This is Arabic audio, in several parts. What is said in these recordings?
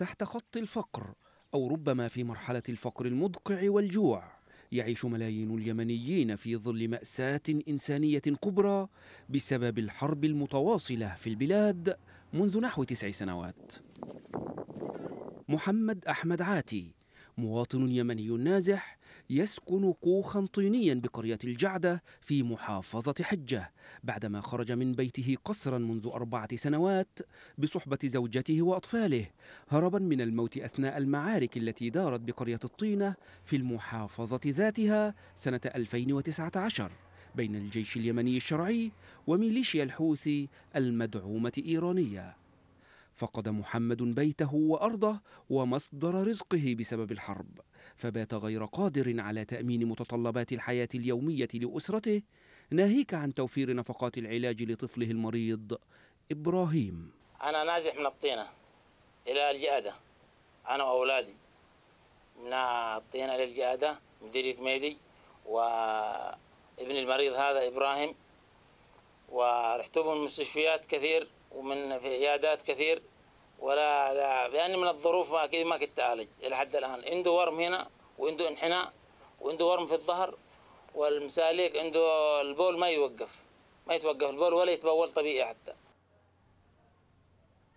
تحت خط الفقر أو ربما في مرحلة الفقر المدقع والجوع يعيش ملايين اليمنيين في ظل مأساة إنسانية كبرى بسبب الحرب المتواصلة في البلاد منذ نحو تسع سنوات محمد أحمد عاتي مواطن يمني نازح يسكن كوخا طينيا بقرية الجعدة في محافظة حجة بعدما خرج من بيته قصرا منذ أربعة سنوات بصحبة زوجته وأطفاله هربا من الموت أثناء المعارك التي دارت بقرية الطينة في المحافظة ذاتها سنة 2019 بين الجيش اليمني الشرعي وميليشيا الحوثي المدعومة إيرانيا فقد محمد بيته وارضه ومصدر رزقه بسبب الحرب فبات غير قادر على تامين متطلبات الحياه اليوميه لاسرته ناهيك عن توفير نفقات العلاج لطفله المريض ابراهيم انا نازح من الطينه الى الجاده انا واولادي من الطينه للجاده مديريه ميدي وابن المريض هذا ابراهيم ورحت بهم المستشفيات كثير ومن في عيادات كثير ولا لا لان يعني من الظروف ما اكيد ما كنت اعالج الى حد الان عنده ورم هنا وعنده انحناء وعنده ورم في الظهر والمساليك عنده البول ما يوقف ما يتوقف البول ولا يتبول طبيعي حتى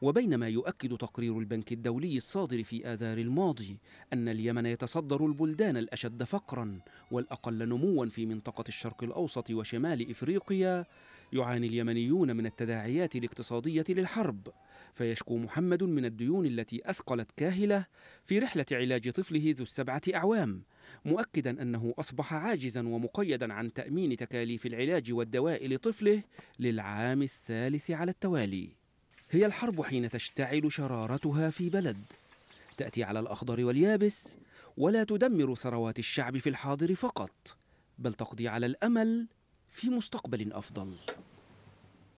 وبينما يؤكد تقرير البنك الدولي الصادر في آذار الماضي أن اليمن يتصدر البلدان الأشد فقرا والأقل نموا في منطقة الشرق الأوسط وشمال إفريقيا يعاني اليمنيون من التداعيات الاقتصادية للحرب فيشكو محمد من الديون التي أثقلت كاهلة في رحلة علاج طفله ذو السبعة أعوام مؤكدا أنه أصبح عاجزا ومقيدا عن تأمين تكاليف العلاج والدواء لطفله للعام الثالث على التوالي هي الحرب حين تشتعل شرارتها في بلد تأتي على الأخضر واليابس ولا تدمر ثروات الشعب في الحاضر فقط بل تقضي على الأمل في مستقبل أفضل